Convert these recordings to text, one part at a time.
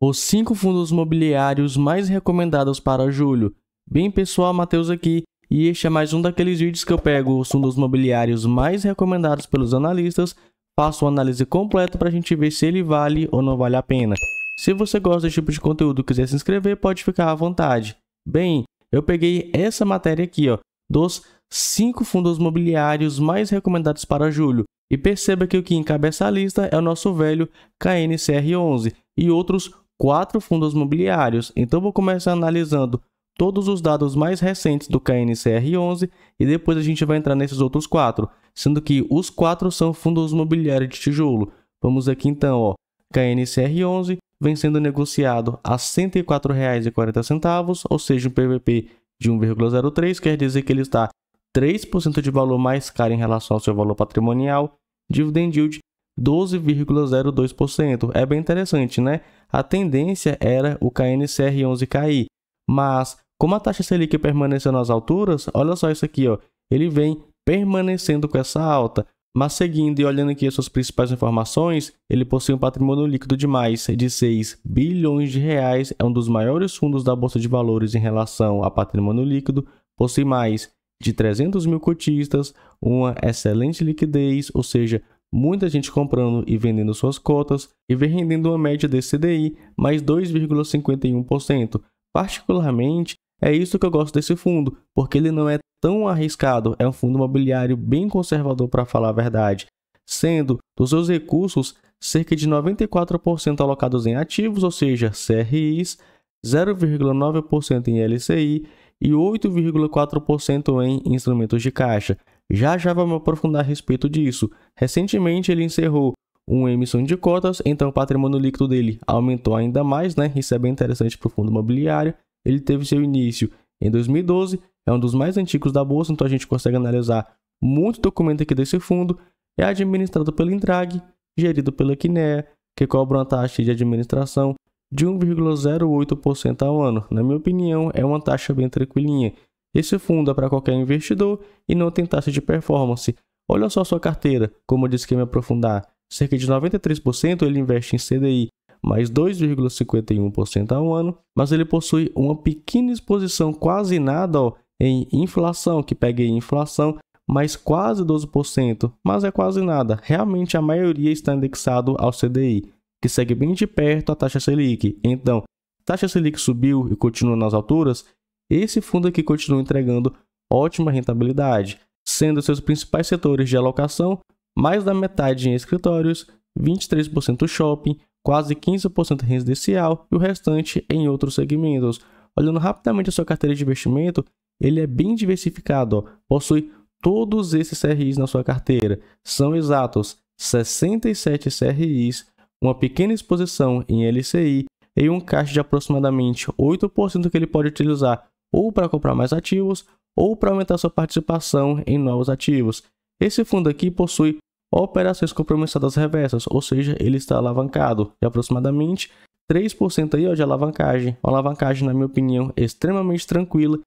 os cinco fundos mobiliários mais recomendados para julho. Bem pessoal, Matheus aqui, e este é mais um daqueles vídeos que eu pego os fundos mobiliários mais recomendados pelos analistas, faço uma análise completa para a gente ver se ele vale ou não vale a pena. Se você gosta desse tipo de conteúdo e quiser se inscrever, pode ficar à vontade. Bem, eu peguei essa matéria aqui, ó, dos cinco fundos mobiliários mais recomendados para julho. E perceba que o que encabeça a lista é o nosso velho KNCR11 e outros quatro fundos mobiliários. Então vou começar analisando todos os dados mais recentes do KNCR11 e depois a gente vai entrar nesses outros quatro, sendo que os quatro são fundos imobiliários de tijolo. Vamos aqui então, ó, KNCR11 vem sendo negociado a R$ 104,40, ou seja, um PVP de 1,03, quer dizer que ele está 3% de valor mais caro em relação ao seu valor patrimonial. Dividend yield 12,02%. É bem interessante, né? A tendência era o KNCR11 cair, mas como a taxa Selic permaneceu nas alturas, olha só isso aqui, ó. Ele vem permanecendo com essa alta. Mas seguindo e olhando aqui as suas principais informações, ele possui um patrimônio líquido de mais de 6 bilhões de reais, é um dos maiores fundos da bolsa de valores em relação a patrimônio líquido, possui mais de 300 mil cotistas, uma excelente liquidez, ou seja, muita gente comprando e vendendo suas cotas e vem rendendo uma média desse CDI mais 2,51%. Particularmente, é isso que eu gosto desse fundo, porque ele não é tão arriscado, é um fundo imobiliário bem conservador para falar a verdade, sendo dos seus recursos cerca de 94% alocados em ativos, ou seja, CRIs, 0,9% em LCI e 8,4% em instrumentos de caixa. Já já vamos aprofundar a respeito disso. Recentemente ele encerrou uma emissão de cotas, então o patrimônio líquido dele aumentou ainda mais, né? Isso é bem interessante para o fundo imobiliário. Ele teve seu início em 2012, é um dos mais antigos da bolsa, então a gente consegue analisar muito documento aqui desse fundo. É administrado pela Intrag, gerido pela Kinea, que cobra uma taxa de administração de 1,08% ao ano. Na minha opinião, é uma taxa bem tranquilinha. Esse fundo é para qualquer investidor e não tem taxa de performance. Olha só sua carteira, como eu disse que ia me aprofundar. Cerca de 93% ele investe em CDI, mais 2,51% ao ano, mas ele possui uma pequena exposição, quase nada, ó, em inflação, que peguei inflação, mais quase 12%, mas é quase nada. Realmente a maioria está indexado ao CDI, que segue bem de perto a taxa Selic. Então, taxa Selic subiu e continua nas alturas, esse fundo aqui continua entregando ótima rentabilidade, sendo seus principais setores de alocação mais da metade em escritórios, 23% shopping, quase 15% residencial e o restante em outros segmentos. Olhando rapidamente a sua carteira de investimento, ele é bem diversificado, ó. possui todos esses CRIs na sua carteira. São exatos 67 CRIs, uma pequena exposição em LCI e um caixa de aproximadamente 8% que ele pode utilizar ou para comprar mais ativos, ou para aumentar sua participação em novos ativos. Esse fundo aqui possui operações compromissadas reversas, ou seja, ele está alavancado de aproximadamente 3% aí, ó, de alavancagem. Uma alavancagem, na minha opinião, extremamente tranquila.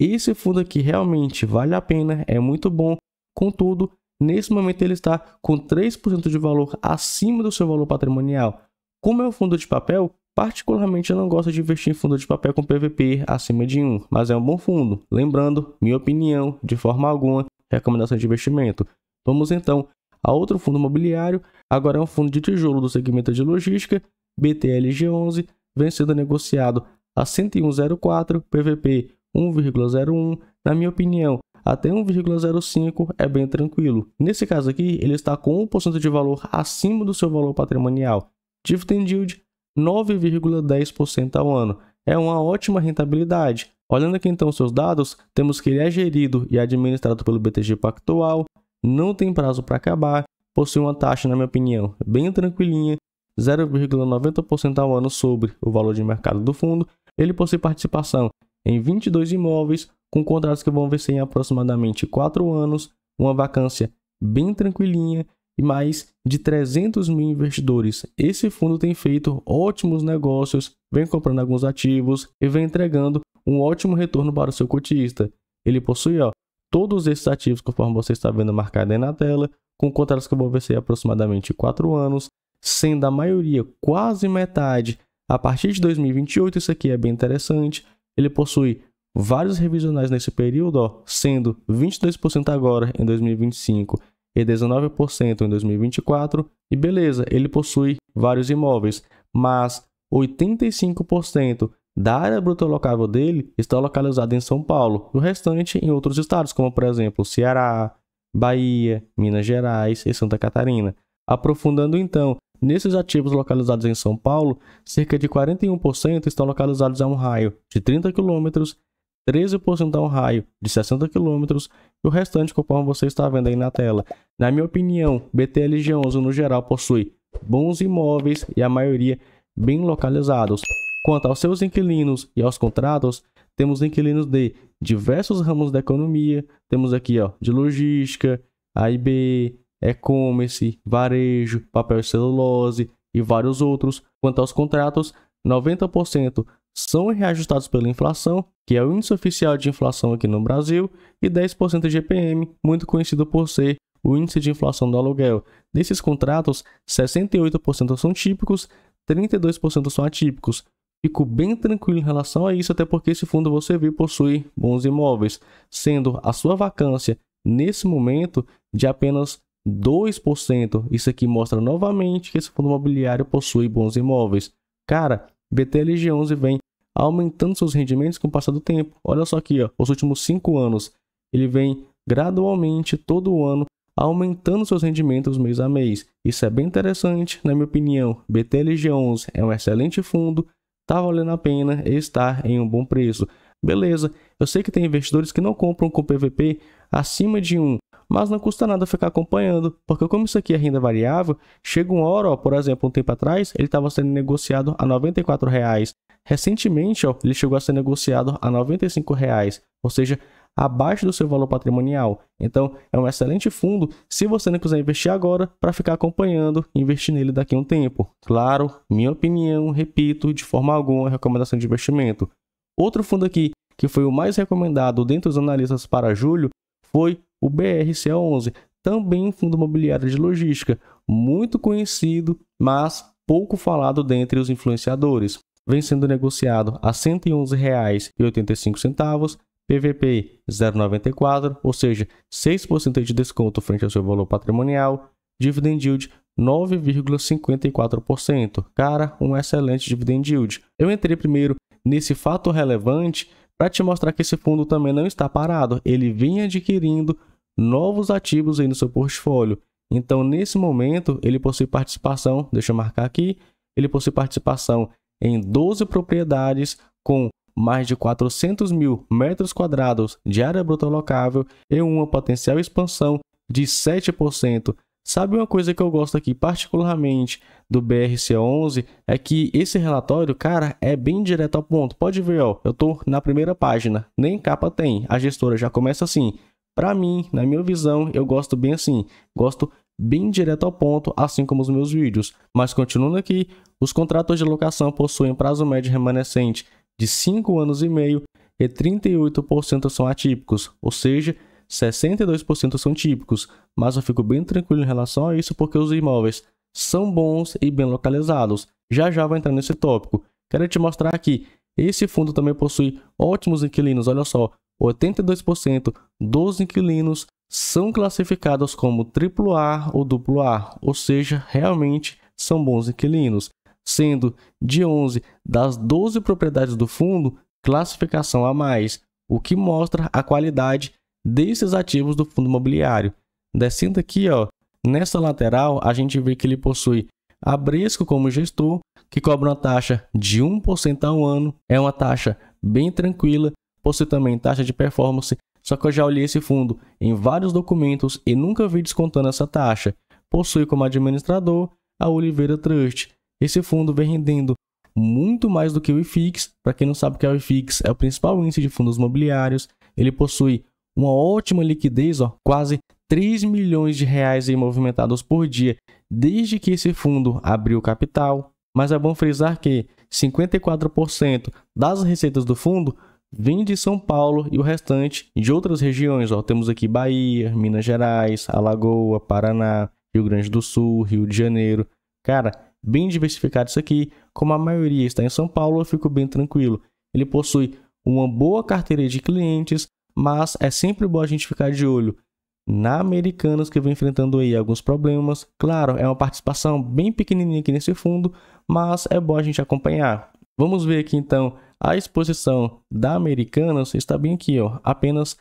Esse fundo aqui realmente vale a pena, é muito bom. Contudo, nesse momento ele está com 3% de valor acima do seu valor patrimonial. Como é um fundo de papel, Particularmente eu não gosto de investir em fundo de papel com PVP acima de 1, mas é um bom fundo. Lembrando, minha opinião, de forma alguma, recomendação de investimento. Vamos então a outro fundo imobiliário, agora é um fundo de tijolo do segmento de logística, BTLG11, vem sendo negociado a 101,04, PVP 1,01, na minha opinião, até 1,05 é bem tranquilo. Nesse caso aqui, ele está com 1% de valor acima do seu valor patrimonial. Dividend yield 9,10% ao ano. É uma ótima rentabilidade. Olhando aqui então seus dados, temos que ele é gerido e administrado pelo BTG Pactual, não tem prazo para acabar, possui uma taxa, na minha opinião, bem tranquilinha, 0,90% ao ano sobre o valor de mercado do fundo. Ele possui participação em 22 imóveis, com contratos que vão vencer em aproximadamente 4 anos, uma vacância bem tranquilinha e mais de 300 mil investidores. Esse fundo tem feito ótimos negócios, vem comprando alguns ativos e vem entregando um ótimo retorno para o seu cotista. Ele possui ó, todos esses ativos, conforme você está vendo marcado aí na tela, com contratos que vão vencer aproximadamente 4 anos, sendo a maioria, quase metade, a partir de 2028. Isso aqui é bem interessante. Ele possui vários revisionais nesse período, ó, sendo 22% agora em 2025 e 19% em 2024, e beleza, ele possui vários imóveis, mas 85% da área bruta locável dele está localizada em São Paulo, e o restante em outros estados, como por exemplo Ceará, Bahia, Minas Gerais e Santa Catarina. Aprofundando então, nesses ativos localizados em São Paulo, cerca de 41% estão localizados a um raio de 30 quilômetros 13% é um raio de 60 km e o restante conforme você está vendo aí na tela. Na minha opinião, BTLG11 no geral possui bons imóveis e a maioria bem localizados. Quanto aos seus inquilinos e aos contratos, temos inquilinos de diversos ramos da economia, temos aqui ó, de logística, AIB, e-commerce, varejo, papel e celulose e vários outros. Quanto aos contratos, 90% são reajustados pela inflação, que é o índice oficial de inflação aqui no Brasil, e 10% GPM, muito conhecido por ser o índice de inflação do aluguel. Desses contratos, 68% são típicos, 32% são atípicos. Fico bem tranquilo em relação a isso, até porque esse fundo você vê possui bons imóveis, sendo a sua vacância nesse momento de apenas 2%. Isso aqui mostra novamente que esse fundo imobiliário possui bons imóveis. Cara, BTLG11 vem aumentando seus rendimentos com o passar do tempo. Olha só aqui, ó, os últimos 5 anos, ele vem gradualmente, todo ano, aumentando seus rendimentos mês a mês. Isso é bem interessante, na minha opinião. BTLG11 é um excelente fundo, está valendo a pena estar em um bom preço. Beleza, eu sei que tem investidores que não compram com PVP acima de 1, mas não custa nada ficar acompanhando, porque como isso aqui é renda variável, chega uma hora, ó, por exemplo, um tempo atrás, ele estava sendo negociado a R$ 94. Reais. Recentemente, ó, ele chegou a ser negociado a R$ 95, reais, ou seja, abaixo do seu valor patrimonial. Então, é um excelente fundo se você não quiser investir agora para ficar acompanhando e investir nele daqui a um tempo. Claro, minha opinião, repito, de forma alguma, recomendação de investimento. Outro fundo aqui que foi o mais recomendado dentre os analistas para julho foi o BRCA11, também um fundo imobiliário de logística, muito conhecido, mas pouco falado dentre os influenciadores. Vem sendo negociado a R$ 111,85, PVP 0,94, ou seja, 6% de desconto frente ao seu valor patrimonial, dividend yield 9,54%. Cara, um excelente dividend yield. Eu entrei primeiro nesse fato relevante para te mostrar que esse fundo também não está parado, ele vem adquirindo novos ativos aí no seu portfólio. Então, nesse momento, ele possui participação, deixa eu marcar aqui, ele possui participação em 12 propriedades com mais de 400 mil metros quadrados de área bruta locável e uma potencial expansão de 7%. Sabe uma coisa que eu gosto aqui particularmente do BRC11 é que esse relatório, cara, é bem direto ao ponto. Pode ver, ó, eu tô na primeira página, nem capa tem. A gestora já começa assim: para mim, na minha visão, eu gosto bem assim, gosto bem direto ao ponto, assim como os meus vídeos. Mas continuando aqui, os contratos de locação possuem prazo médio remanescente de 5 anos e meio e 38% são atípicos, ou seja, 62% são típicos, mas eu fico bem tranquilo em relação a isso porque os imóveis são bons e bem localizados. Já já vou entrar nesse tópico. Quero te mostrar aqui, esse fundo também possui ótimos inquilinos, olha só, 82% dos inquilinos são classificados como AAA ou AA, ou seja, realmente são bons inquilinos, sendo de 11 das 12 propriedades do fundo classificação A+, mais, o que mostra a qualidade desses ativos do fundo imobiliário. Descendo aqui, ó, nessa lateral, a gente vê que ele possui a Bresco como gestor, que cobra uma taxa de 1% ao ano, é uma taxa bem tranquila possui também taxa de performance, só que eu já olhei esse fundo em vários documentos e nunca vi descontando essa taxa. Possui como administrador a Oliveira Trust. Esse fundo vem rendendo muito mais do que o IFIX. Para quem não sabe o que é o IFIX, é o principal índice de fundos imobiliários. Ele possui uma ótima liquidez, ó, quase 3 milhões de reais em movimentados por dia desde que esse fundo abriu capital. Mas é bom frisar que 54% das receitas do fundo vem de São Paulo e o restante de outras regiões. Ó, temos aqui Bahia, Minas Gerais, Alagoa, Paraná, Rio Grande do Sul, Rio de Janeiro. Cara, bem diversificado isso aqui. Como a maioria está em São Paulo, eu fico bem tranquilo. Ele possui uma boa carteira de clientes, mas é sempre bom a gente ficar de olho na Americanas que vem enfrentando aí alguns problemas. Claro, é uma participação bem pequenininha aqui nesse fundo, mas é bom a gente acompanhar. Vamos ver aqui então a exposição da Americanas está bem aqui, ó, apenas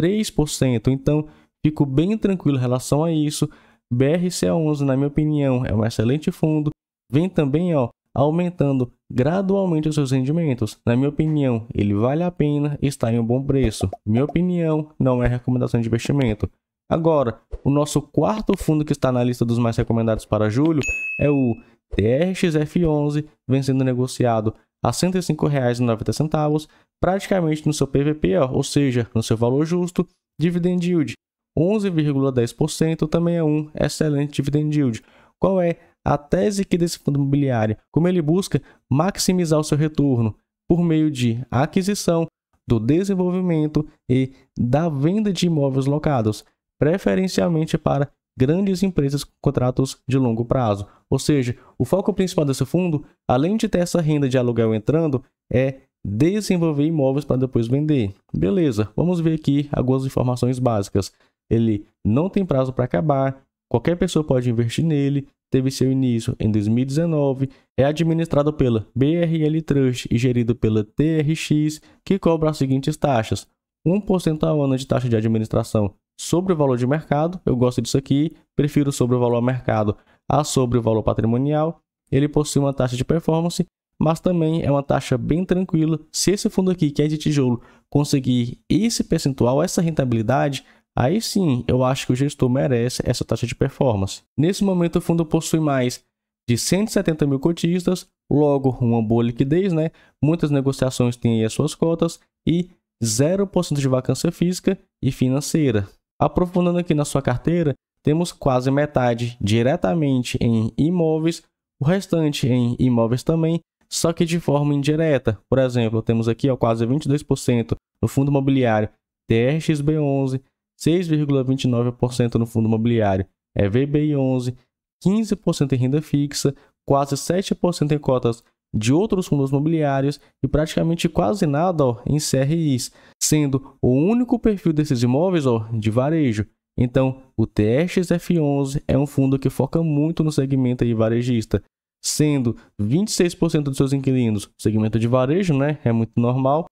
3%. Então, fico bem tranquilo em relação a isso. BRCA11, na minha opinião, é um excelente fundo. Vem também, ó, aumentando gradualmente os seus rendimentos. Na minha opinião, ele vale a pena, está em um bom preço. Minha opinião, não é recomendação de investimento. Agora, o nosso quarto fundo que está na lista dos mais recomendados para julho é o TRXF11, vem sendo negociado a R$ 105,90, praticamente no seu PVP, ou seja, no seu valor justo, dividend yield 11,10% também é um excelente dividend yield. Qual é a tese desse fundo imobiliário? Como ele busca maximizar o seu retorno por meio de aquisição, do desenvolvimento e da venda de imóveis locados, preferencialmente para grandes empresas com contratos de longo prazo. Ou seja, o foco principal desse fundo, além de ter essa renda de aluguel entrando, é desenvolver imóveis para depois vender. Beleza, vamos ver aqui algumas informações básicas. Ele não tem prazo para acabar, qualquer pessoa pode investir nele, teve seu início em 2019, é administrado pela BRL Trust e gerido pela TRX, que cobra as seguintes taxas: 1% ao ano de taxa de administração sobre o valor de mercado, eu gosto disso aqui, prefiro sobre o valor a mercado a sobre o valor patrimonial. Ele possui uma taxa de performance, mas também é uma taxa bem tranquila. Se esse fundo aqui, que é de tijolo, conseguir esse percentual, essa rentabilidade, aí sim eu acho que o gestor merece essa taxa de performance. Nesse momento, o fundo possui mais de 170 mil cotistas, logo uma boa liquidez, né? Muitas negociações têm aí as suas cotas e 0% de vacância física e financeira. Aprofundando aqui na sua carteira, temos quase metade diretamente em imóveis, o restante em imóveis também, só que de forma indireta. Por exemplo, temos aqui ó, quase 22% no fundo imobiliário TRXB11, 6,29% no fundo imobiliário é EVBI11, 15% em renda fixa, quase 7% em cotas de outros fundos imobiliários e praticamente quase nada ó, em CRIs, sendo o único perfil desses imóveis ó, de varejo. Então, o TXF11 é um fundo que foca muito no segmento de varejista, sendo 26% dos seus inquilinos segmento de varejo, né? É muito normal.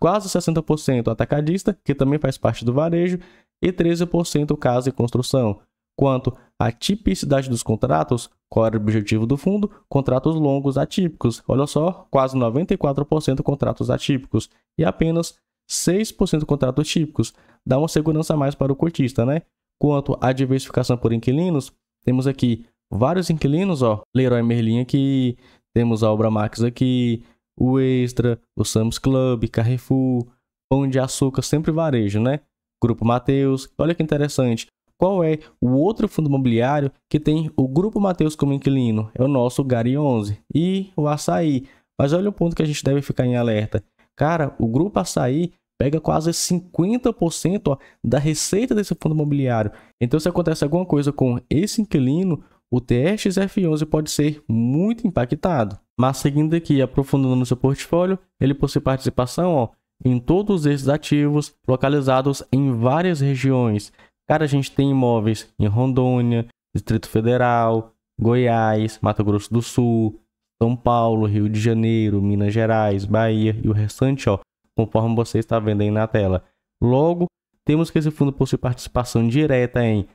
Quase 60% atacadista, que também faz parte do varejo, e 13% casa e construção. Quanto à tipicidade dos contratos, qual era o objetivo do fundo? Contratos longos atípicos. Olha só, quase 94% contratos atípicos e apenas 6% contratos típicos. Dá uma segurança a mais para o cotista, né? Quanto à diversificação por inquilinos, temos aqui vários inquilinos, ó, Leroy Merlin aqui, temos a Obra Max aqui, o Extra, o Sam's Club, Carrefour, Pão de Açúcar, sempre varejo, né? Grupo Mateus. Olha que interessante. Qual é o outro fundo imobiliário que tem o Grupo Mateus como inquilino? É o nosso Gari 11 e o Açaí. Mas olha o ponto que a gente deve ficar em alerta. Cara, o Grupo Açaí pega quase 50% ó, da receita desse fundo imobiliário. Então, se acontece alguma coisa com esse inquilino, o TRXF11 pode ser muito impactado. Mas seguindo aqui, aprofundando no seu portfólio, ele possui participação ó, em todos esses ativos localizados em várias regiões. Cara, a gente tem imóveis em Rondônia, Distrito Federal, Goiás, Mato Grosso do Sul, São Paulo, Rio de Janeiro, Minas Gerais, Bahia e o restante, ó, conforme você está vendo aí na tela. Logo, temos que esse fundo possui participação direta em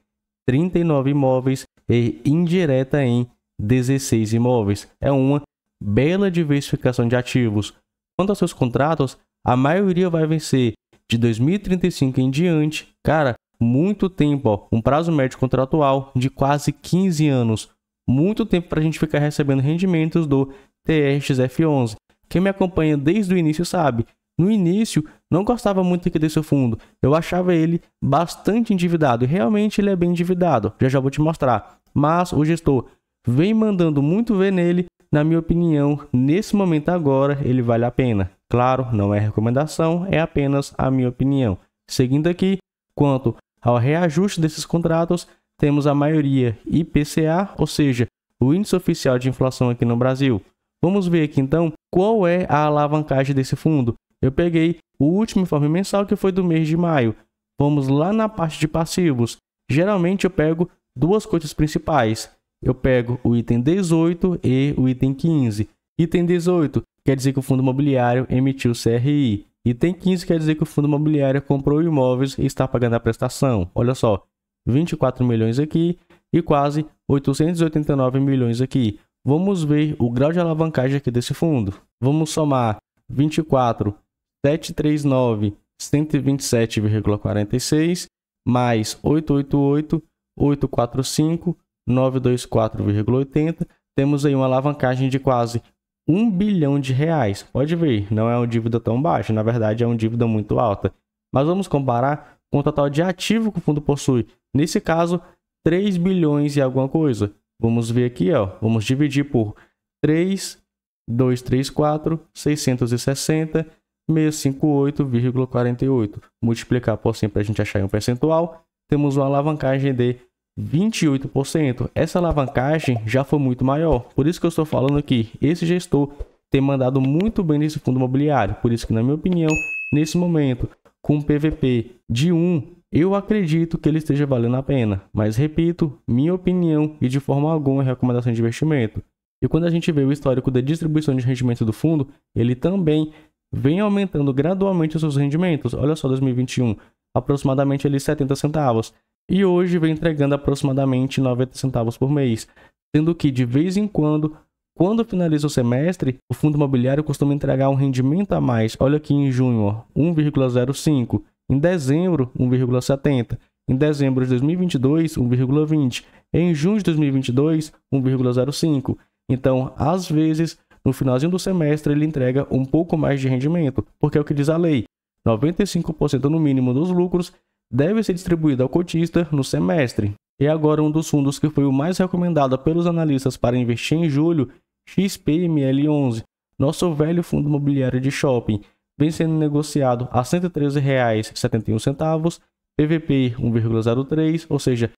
39 imóveis e indireta em 16 imóveis. É uma bela diversificação de ativos. Quanto aos seus contratos, a maioria vai vencer de 2035 em diante. Cara, muito tempo, ó, um prazo médio contratual de quase 15 anos, muito tempo para a gente ficar recebendo rendimentos do TRXF11. Quem me acompanha desde o início sabe, no início não gostava muito aqui desse fundo, eu achava ele bastante endividado e realmente ele é bem endividado, já já vou te mostrar. Mas o gestor vem mandando muito ver nele, na minha opinião, nesse momento agora ele vale a pena. Claro, não é recomendação, é apenas a minha opinião. Seguindo aqui, quanto ao reajuste desses contratos, temos a maioria IPCA, ou seja, o índice oficial de inflação aqui no Brasil. Vamos ver aqui então qual é a alavancagem desse fundo. Eu peguei o último informe mensal que foi do mês de maio. Vamos lá na parte de passivos. Geralmente eu pego duas coisas principais. Eu pego o item 18 e o item 15. Item 18 quer dizer que o fundo imobiliário emitiu CRI. Item 15 quer dizer que o fundo imobiliário comprou imóveis e está pagando a prestação. Olha só, 24 milhões aqui e quase 889 milhões aqui. Vamos ver o grau de alavancagem aqui desse fundo. Vamos somar 24, 739, 127,46 mais 888, 845, 924,80. Temos aí uma alavancagem de quase 1 bilhão de reais. Pode ver, não é uma dívida tão baixa, na verdade é uma dívida muito alta. Mas vamos comparar com o total de ativo que o fundo possui. Nesse caso, 3 bilhões e alguma coisa. Vamos ver aqui, ó. vamos dividir por 3, 234, 660, 658,48. Multiplicar por 100 para a gente achar um percentual, temos uma alavancagem de 28%. Essa alavancagem já foi muito maior. Por isso que eu estou falando aqui. esse gestor tem mandado muito bem nesse fundo imobiliário. Por isso que, na minha opinião, nesse momento, com um PVP de 1, eu acredito que ele esteja valendo a pena. Mas repito, minha opinião e de forma alguma recomendação de investimento. E quando a gente vê o histórico da distribuição de rendimento do fundo, ele também vem aumentando gradualmente os seus rendimentos. Olha só 2021, aproximadamente ali 70 centavos e hoje vem entregando aproximadamente 90 centavos por mês, sendo que de vez em quando, quando finaliza o semestre, o fundo imobiliário costuma entregar um rendimento a mais. Olha aqui em junho, 1,05, em dezembro, 1,70, em dezembro de 2022, 1,20, em junho de 2022, 1,05. Então, às vezes, no finalzinho do semestre ele entrega um pouco mais de rendimento, porque é o que diz a lei. 95% no mínimo dos lucros deve ser distribuída ao cotista no semestre. E agora um dos fundos que foi o mais recomendado pelos analistas para investir em julho, XPML11, nosso velho fundo imobiliário de shopping, vem sendo negociado a R$ 113,71, PVP 1,03, ou seja,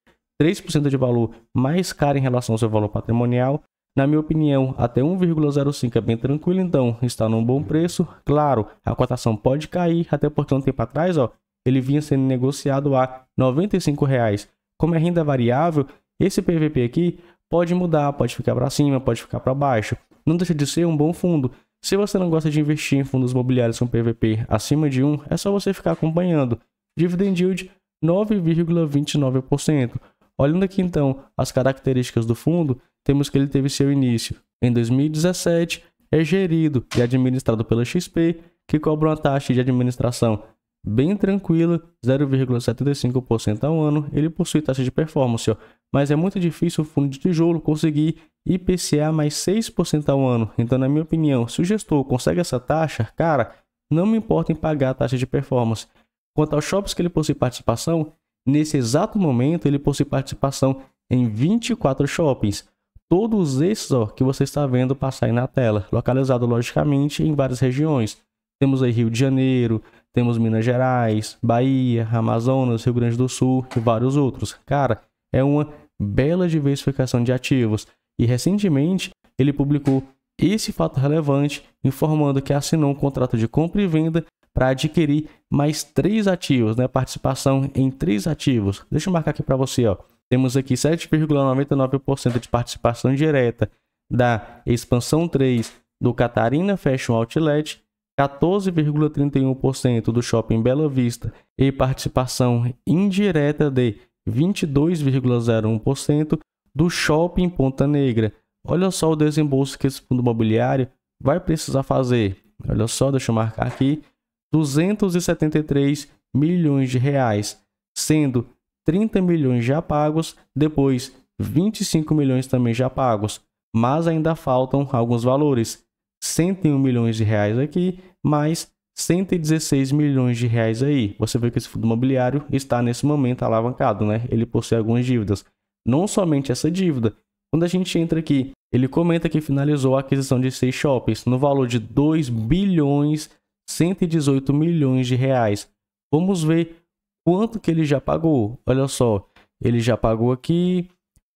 3% de valor mais caro em relação ao seu valor patrimonial. Na minha opinião, até 1,05 é bem tranquilo, então está num bom preço. Claro, a cotação pode cair, até porque um tempo atrás, ó, ele vinha sendo negociado a R$ 95,00. Como é renda variável, esse PVP aqui pode mudar, pode ficar para cima, pode ficar para baixo. Não deixa de ser um bom fundo. Se você não gosta de investir em fundos imobiliários com PVP acima de 1, é só você ficar acompanhando. Dividend Yield 9,29%. Olhando aqui então as características do fundo, temos que ele teve seu início em 2017, é gerido e administrado pela XP, que cobra uma taxa de administração bem tranquila, 0,75% ao ano. Ele possui taxa de performance, ó, mas é muito difícil o fundo de tijolo conseguir IPCA mais 6% ao ano. Então, na minha opinião, se o gestor consegue essa taxa, cara, não me importa em pagar a taxa de performance. Quanto aos shops que ele possui participação, nesse exato momento ele possui participação em 24 shoppings. Todos esses ó, que você está vendo passar aí na tela, localizado logicamente em várias regiões. Temos aí Rio de Janeiro, temos Minas Gerais, Bahia, Amazonas, Rio Grande do Sul e vários outros. Cara, é uma bela diversificação de ativos. E recentemente ele publicou esse fato relevante, informando que assinou um contrato de compra e venda para adquirir mais três ativos, né? Participação em três ativos. Deixa eu marcar aqui para você, ó. Temos aqui 7,99% de participação direta da Expansão 3 do Catarina Fashion Outlet 14,31% do Shopping Bela Vista e participação indireta de 22,01% do Shopping Ponta Negra. Olha só o desembolso que esse fundo imobiliário vai precisar fazer. Olha só, deixa eu marcar aqui, 273 milhões de reais, sendo 30 milhões já pagos, depois 25 milhões também já pagos, mas ainda faltam alguns valores. 101 milhões de reais aqui, mais 116 milhões de reais aí. Você vê que esse fundo imobiliário está nesse momento alavancado, né? Ele possui algumas dívidas. Não somente essa dívida. Quando a gente entra aqui, ele comenta que finalizou a aquisição de seis shoppings no valor de 2 bilhões 118 milhões de reais. Vamos ver quanto que ele já pagou. Olha só, ele já pagou aqui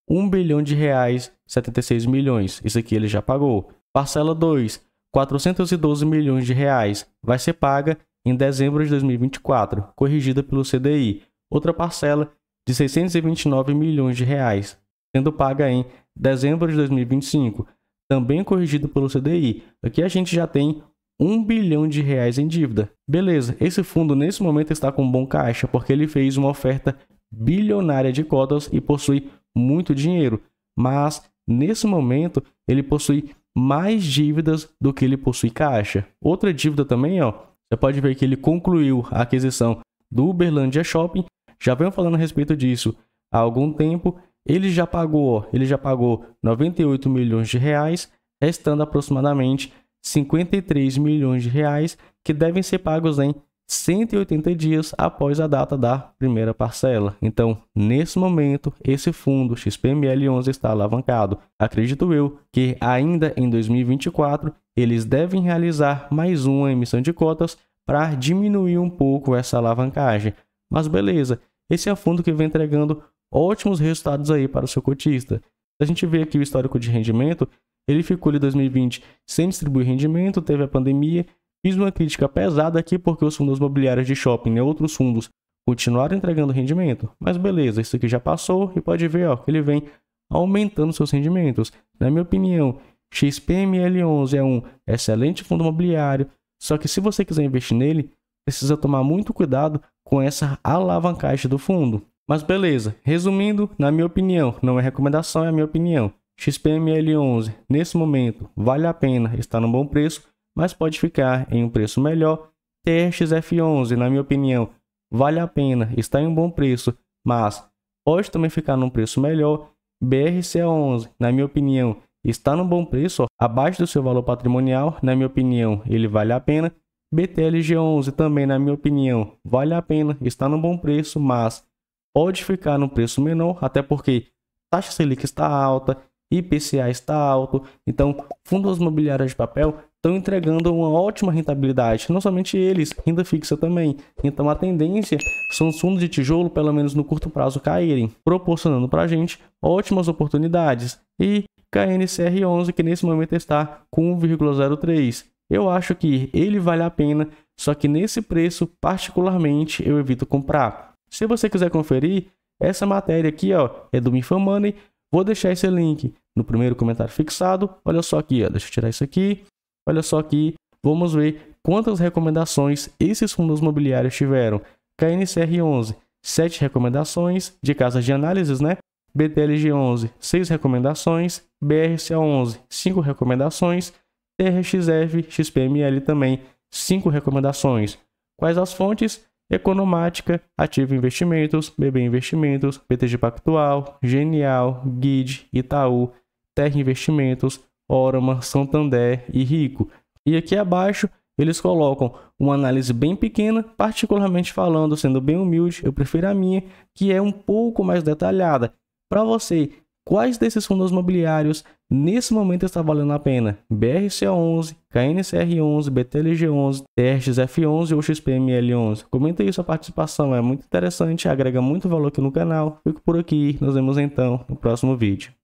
1 bilhão de reais 76 milhões. Isso aqui ele já pagou. Parcela 2, 412 milhões de reais, vai ser paga em dezembro de 2024, corrigida pelo CDI. Outra parcela de 629 milhões de reais, sendo paga em dezembro de 2025, também corrigida pelo CDI. Aqui a gente já tem 1 bilhão de reais em dívida. Beleza, esse fundo nesse momento está com um bom caixa porque ele fez uma oferta bilionária de cotas e possui muito dinheiro, mas nesse momento ele possui mais dívidas do que ele possui caixa. Outra dívida também, ó, você pode ver que ele concluiu a aquisição do Uberlândia Shopping. Já venho falando a respeito disso há algum tempo. Ele já pagou, ó, ele já pagou 98 milhões de reais, restando aproximadamente 53 milhões de reais que devem ser pagos em 180 dias após a data da primeira parcela. Então, nesse momento, esse fundo XPML11 está alavancado. Acredito eu que ainda em 2024 eles devem realizar mais uma emissão de cotas para diminuir um pouco essa alavancagem. Mas beleza, esse é um fundo que vem entregando ótimos resultados aí para o seu cotista. A gente vê aqui o histórico de rendimento, ele ficou em 2020 sem distribuir rendimento, teve a pandemia, Fiz uma crítica pesada aqui porque os fundos imobiliários de shopping e outros fundos continuaram entregando rendimento. Mas beleza, isso aqui já passou e pode ver ó, que ele vem aumentando seus rendimentos. Na minha opinião, XPML11 é um excelente fundo imobiliário, só que se você quiser investir nele, precisa tomar muito cuidado com essa alavancagem do fundo. Mas beleza, resumindo, na minha opinião, não é recomendação, é a minha opinião. XPML11, nesse momento, vale a pena, está num bom preço, mas pode ficar em um preço melhor. TRX-F11, na minha opinião, vale a pena, está em um bom preço, mas pode também ficar num preço melhor. BRC11, na minha opinião, está num bom preço, ó, abaixo do seu valor patrimonial, na minha opinião, ele vale a pena. BTLG11 também, na minha opinião, vale a pena, está num bom preço, mas pode ficar num preço menor, até porque taxa Selic está alta, IPCA está alto, então fundos imobiliários de papel estão entregando uma ótima rentabilidade, não somente eles, renda fixa também. Então a tendência são os fundos de tijolo, pelo menos no curto prazo, caírem, proporcionando para a gente ótimas oportunidades. E KNCR11, que nesse momento está com 1,03. Eu acho que ele vale a pena, só que nesse preço, particularmente, eu evito comprar. Se você quiser conferir, essa matéria aqui ó, é do Infomoney, vou deixar esse link no primeiro comentário fixado. Olha só aqui, ó, deixa eu tirar isso aqui. Olha só aqui, vamos ver quantas recomendações esses fundos imobiliários tiveram. KNCR11, 7 recomendações de casas de análises, né? BTLG11, 6 recomendações, BRCA11, 5 recomendações, TRXF, XPML também, 5 recomendações. Quais as fontes? Economática, Ativo Investimentos, BB Investimentos, BTG Pactual, Genial, Guide, Itaú, Terra Investimentos, Orama, Santander e Rico. E aqui abaixo eles colocam uma análise bem pequena, particularmente falando, sendo bem humilde, eu prefiro a minha, que é um pouco mais detalhada. Para você, quais desses fundos imobiliários nesse momento está valendo a pena? BRC11, KNCR11, BTLG11, TRXF11 ou XPML11? Comenta aí sua participação, é muito interessante, agrega muito valor aqui no canal. Fico por aqui, nos vemos então no próximo vídeo.